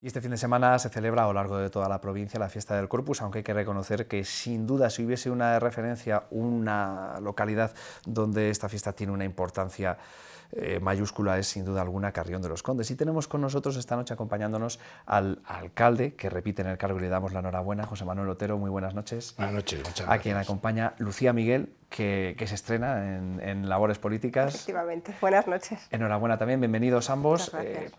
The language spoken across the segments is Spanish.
Y este fin de semana se celebra a lo largo de toda la provincia la fiesta del Corpus, aunque hay que reconocer que sin duda si hubiese una referencia, una localidad donde esta fiesta tiene una importancia eh, mayúscula es sin duda alguna Carrión de los Condes. Y tenemos con nosotros esta noche acompañándonos al alcalde, que repite en el cargo y le damos la enhorabuena, José Manuel Otero, muy buenas noches. Buenas noches, muchas gracias. A quien acompaña Lucía Miguel, que, se estrena en, labores políticas. Efectivamente, buenas noches. Enhorabuena también, bienvenidos ambos. Eh,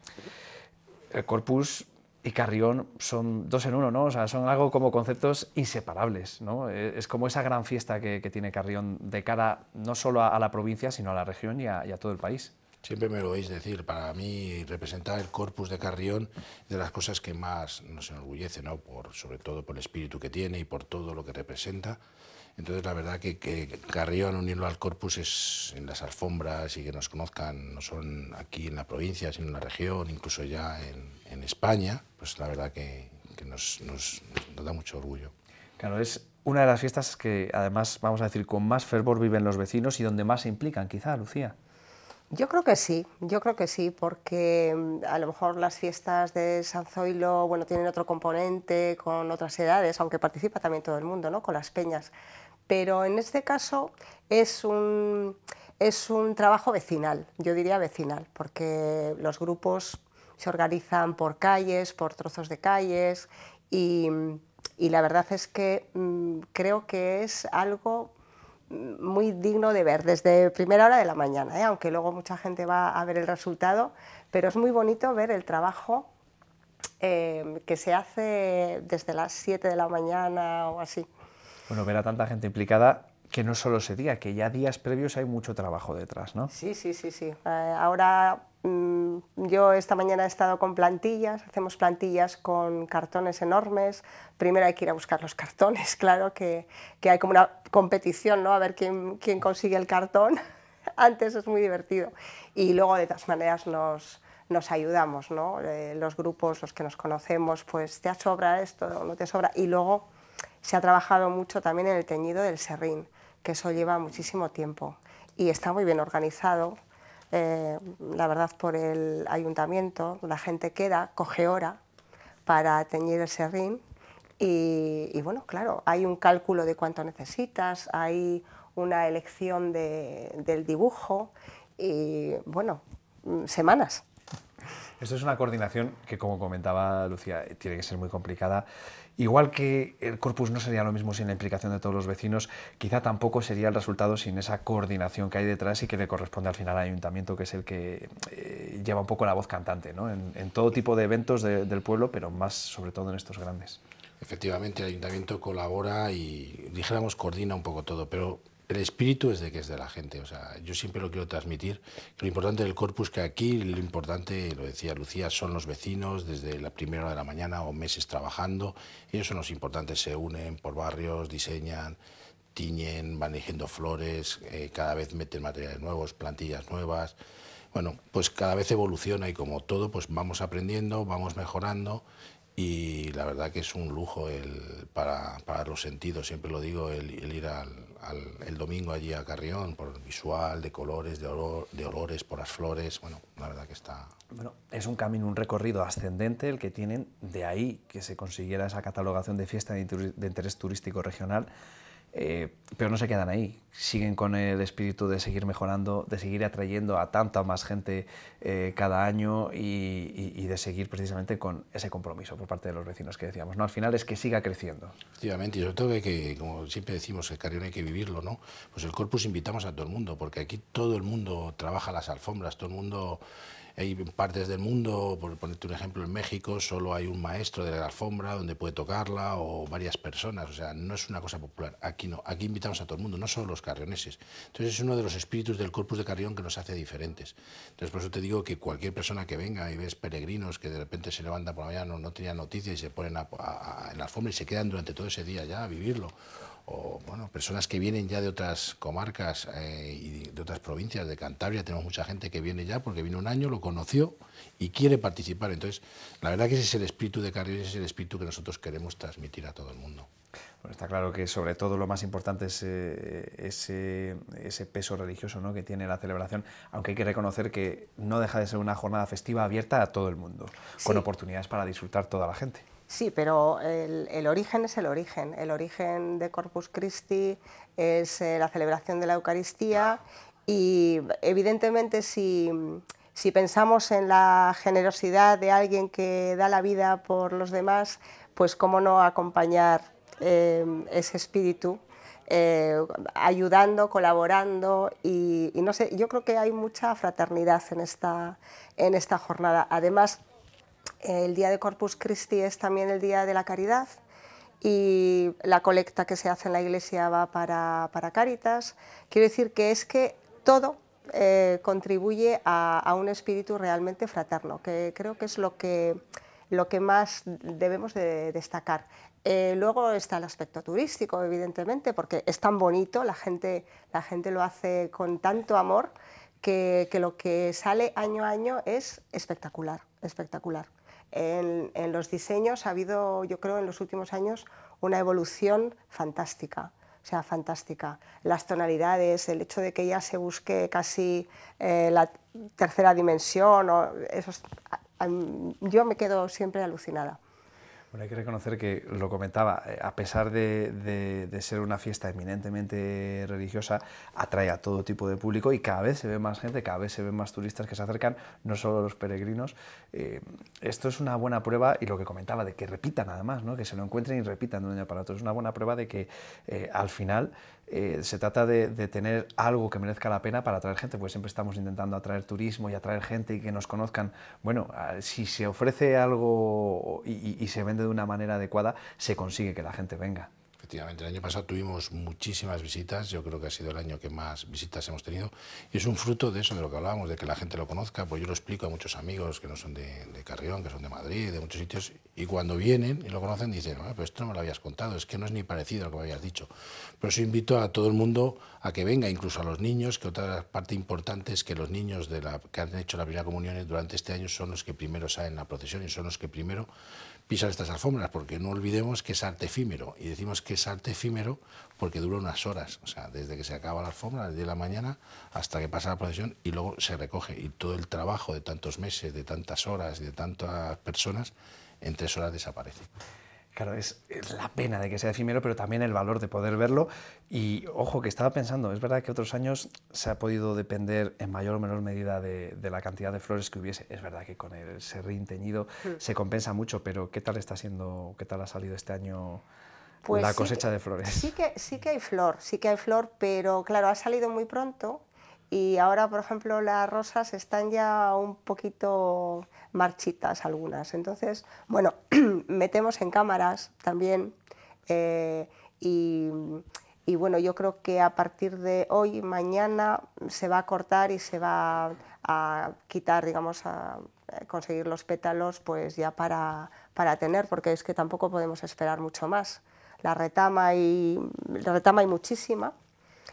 el corpus y Carrión son dos en uno, ¿no? son algo como conceptos inseparables, ¿no? Eh, es como esa gran fiesta que, tiene Carrión de cara no solo a, la provincia, sino a la región y a, todo el país. Siempre me lo oís decir, para mí representar el corpus de Carrión de las cosas que más nos enorgullece, ¿no? por, sobre todo por el espíritu que tiene y por todo lo que representa. Entonces, la verdad que, que Carrión unirlo al corpus es en las alfombras y que nos conozcan, no son aquí en la provincia, sino en la región, incluso ya en, España, pues la verdad que, nos, nos da mucho orgullo. Claro, es una de las fiestas que además, vamos a decir, con más fervor viven los vecinos y donde más se implican, quizá, Lucía. Yo creo que sí, yo creo que sí, porque mm, a lo mejor las fiestas de San Zoilo bueno, tienen otro componente con otras edades, aunque participa también todo el mundo, ¿no? con las peñas pero en este caso es un, es un trabajo vecinal, yo diría vecinal, porque los grupos se organizan por calles, por trozos de calles y, la verdad es que mm, creo que es algo mm, muy digno de ver desde primera hora de la mañana, ¿eh? aunque luego mucha gente va a ver el resultado, pero es muy bonito ver el trabajo eh, que se hace desde las 7 de la mañana o así. Bueno, ver a tanta gente implicada que no solo ese día, que ya días previos hay mucho trabajo detrás, ¿no? Sí, sí, sí, sí. Eh, ahora mm, yo esta mañana he estado con plantillas, hacemos plantillas con cartones enormes. Primero hay que ir a buscar los cartones, claro, que, que hay como una competición, ¿no? A ver quién, quién consigue el cartón. Antes es muy divertido. Y luego, de todas maneras, nos, nos ayudamos, ¿no? Eh, los grupos, los que nos conocemos, pues te sobra esto, no te sobra. Y luego se ha trabajado mucho también en el teñido del serrín, que eso lleva muchísimo tiempo y está muy bien organizado, eh, la verdad, por el ayuntamiento. La gente queda, coge hora para teñir el serrín y, bueno, claro, hay un cálculo de cuánto necesitas, hay una elección del dibujo y bueno, semanas. Esto es una coordinación que, como comentaba Lucía, tiene que ser muy complicada. Igual que el corpus no sería lo mismo sin la implicación de todos los vecinos, quizá tampoco sería el resultado sin esa coordinación que hay detrás y que le corresponde al final al ayuntamiento, que es el que eh, lleva un poco la voz cantante ¿no? en, todo tipo de eventos del pueblo, pero más sobre todo en estos grandes. Efectivamente, el ayuntamiento colabora y, dijéramos, coordina un poco todo, pero el espíritu es de que es de la gente. O sea, yo siempre lo quiero transmitir. lo importante del corpus que aquí, lo importante, lo decía Lucía, son los vecinos desde la primera hora de la mañana o meses trabajando. Ellos son los importantes, se unen por barrios, diseñan, tiñen, van eligiendo flores, eh, cada vez meten materiales nuevos, plantillas nuevas. Bueno, pues cada vez evoluciona y como todo, pues vamos aprendiendo, vamos mejorando y la verdad que es un lujo el, para, los sentidos, siempre lo digo, el ir al, el domingo allí a Carrión, por visual, de colores, de, de olores, por las flores. Bueno, la verdad que está. Bueno, es un camino, un recorrido ascendente el que tienen, de ahí que se consiguiera esa catalogación de fiesta de interés turístico regional. Eh, pero no se quedan ahí, siguen con el espíritu de seguir mejorando, de seguir atrayendo a tanta más gente eh, cada año y, de seguir precisamente con ese compromiso por parte de los vecinos que decíamos. ¿no? Al final es que siga creciendo. Efectivamente, y sobre todo que, como siempre decimos, el carril hay que vivirlo, ¿no? Pues el corpus invitamos a todo el mundo, porque aquí todo el mundo trabaja las alfombras, todo el mundo hay partes del mundo, por ponerte un ejemplo, en México solo hay un maestro de la alfombra donde puede tocarla o varias personas, o sea, no es una cosa popular. Aquí no, aquí invitamos a todo el mundo, no solo los carrioneses. Entonces es uno de los espíritus del corpus de Carrión que nos hace diferentes. Entonces por eso te digo que cualquier persona que venga y ves peregrinos que de repente se levantan por la mañana, no, no tenían noticias y se ponen a, en la alfombra y se quedan durante todo ese día ya a vivirlo o bueno, personas que vienen ya de otras comarcas eh, y de otras provincias de Cantabria. Tenemos mucha gente que viene ya porque vino un año, lo conoció y quiere participar. Entonces, la verdad que ese es el espíritu de Carrión, es el espíritu que nosotros queremos transmitir a todo el mundo. está claro que sobre todo lo más importante es eh, ese, peso religioso ¿no? que tiene la celebración, aunque hay que reconocer que no deja de ser una jornada festiva abierta a todo el mundo, con oportunidades para disfrutar toda la gente. Sí, pero el, origen es el origen. El origen de Corpus Christi es eh, la celebración de la Eucaristía y evidentemente si, pensamos en la generosidad de alguien que da la vida por los demás, pues cómo no acompañar eh, ese espíritu. Eh, ayudando, colaborando y, no sé, yo creo que hay mucha fraternidad en esta, en esta jornada. Además, el día de Corpus Christi es también el día de la caridad y la colecta que se hace en la iglesia va para, Caritas. Cáritas. Quiero decir que es que todo eh, contribuye a, un espíritu realmente fraterno, que creo que es lo que, más debemos de destacar. Eh, luego está el aspecto turístico, evidentemente, porque es tan bonito, la gente, lo hace con tanto amor que, lo que sale año a año es espectacular, espectacular en, los diseños ha habido, yo creo, en los últimos años una evolución fantástica. O sea, fantástica. Las tonalidades, el hecho de que ya se busque casi eh, la tercera dimensión, o yo me quedo siempre alucinada. Bueno, hay que reconocer que, lo comentaba, eh, a pesar de, ser una fiesta eminentemente religiosa, atrae a todo tipo de público y cada vez se ve más gente, cada vez se ven más turistas que se acercan, no solo los peregrinos. Eh, esto es una buena prueba, y lo que comentaba, de que repitan además, ¿no? que se lo encuentren y repitan de un año para otro. Es una buena prueba de que eh, al final eh, se trata de, tener algo que merezca la pena para atraer gente, pues siempre estamos intentando atraer turismo y atraer gente y que nos conozcan. Bueno, si se ofrece algo y se vende de una manera adecuada, se consigue que la gente venga efectivamente. El año pasado tuvimos muchísimas visitas, yo creo que ha sido el año que más visitas hemos tenido, y es un fruto de eso, de lo que hablábamos, de que la gente lo conozca, pues yo lo explico a muchos amigos que no son de, Carrión, que son de Madrid, de muchos sitios, y cuando vienen y lo conocen dicen, pues esto no me lo habías contado, es que no es ni parecido a lo que me habías dicho. pero eso invito a todo el mundo a que venga incluso a los niños, que otra parte importante es que los niños de la, que han hecho la primera comunión durante este año son los que primero salen a la procesión y son los que primero pisan estas alfombras, porque no olvidemos que es arte efímero, y decimos que es arte efímero porque dura unas horas, o sea, desde que se acaba la alfombra, desde la mañana hasta que pasa la procesión y luego se recoge, y todo el trabajo de tantos meses, de tantas horas de tantas personas, en tres horas desaparece. Claro, es, la pena de que sea efímero, pero también el valor de poder verlo. Y ojo, que estaba pensando, es verdad que otros años se ha podido depender en mayor o menor medida de, la cantidad de flores que hubiese. Es verdad que con el serrín teñido hmm. se compensa mucho, pero ¿qué tal está siendo, qué tal ha salido este año? Pues la cosecha de flores. Sí que, sí que hay flor, sí que hay flor, pero claro, ha salido muy pronto y ahora, por ejemplo, las rosas están ya un poquito marchitas algunas. Entonces, bueno, metemos en cámaras también eh, y, bueno, yo creo que a partir de hoy, mañana, se va a cortar y se va a quitar, digamos, a conseguir los pétalos pues ya para, para tener, porque es que tampoco podemos esperar mucho más. La retama y la retama hay muchísima,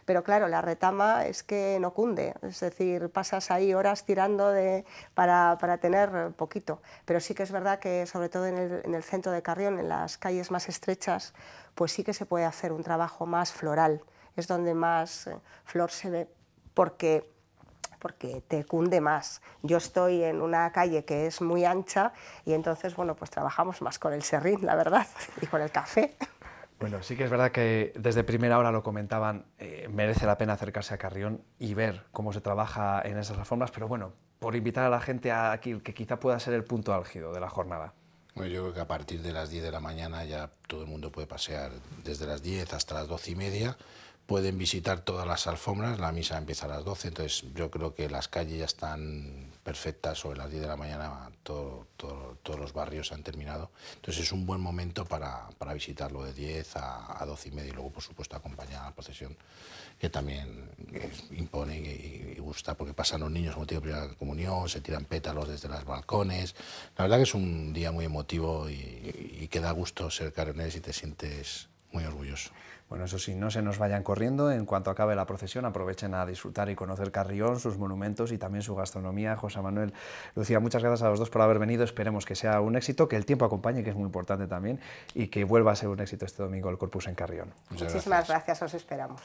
pero claro, la retama es que no cunde, es decir, pasas ahí horas tirando de, para, para, tener poquito. Pero sí que es verdad que, sobre todo en el, en el centro de Carrión, en las calles más estrechas, pues sí que se puede hacer un trabajo más floral, es donde más eh, flor se ve, porque porque te cunde más. Yo estoy en una calle que es muy ancha y entonces, bueno, pues trabajamos más con el serrín, la verdad, y con el café. Bueno, sí que es verdad que desde primera hora lo comentaban, eh, merece la pena acercarse a Carrión y ver cómo se trabaja en esas alfombras, pero bueno, por invitar a la gente a aquí, que quizá pueda ser el punto álgido de la jornada. Bueno, yo creo que a partir de las 10 de la mañana ya todo el mundo puede pasear desde las 10 hasta las 12 y media. Pueden visitar todas las alfombras, la misa empieza a las 12, entonces yo creo que las calles ya están perfecta, sobre las 10 de la mañana todos los barrios han terminado. Entonces es un buen momento para, visitarlo de 10 a, a 12 y media y luego por supuesto acompañar a la procesión que también impone y, gusta porque pasan los niños de primera comunión, se tiran pétalos desde los balcones. La verdad que es un día muy emotivo y, y, que da gusto ser caronés y te sientes bueno, eso sí, no se nos vayan corriendo. En cuanto acabe la procesión, aprovechen a disfrutar y conocer Carrión, sus monumentos y también su gastronomía. José Manuel, Lucía, muchas gracias a los dos por haber venido. Esperemos que sea un éxito, que el tiempo acompañe, que es muy importante también, y que vuelva a ser un éxito este domingo el Corpus en Carrión. Muchísimas gracias, os esperamos.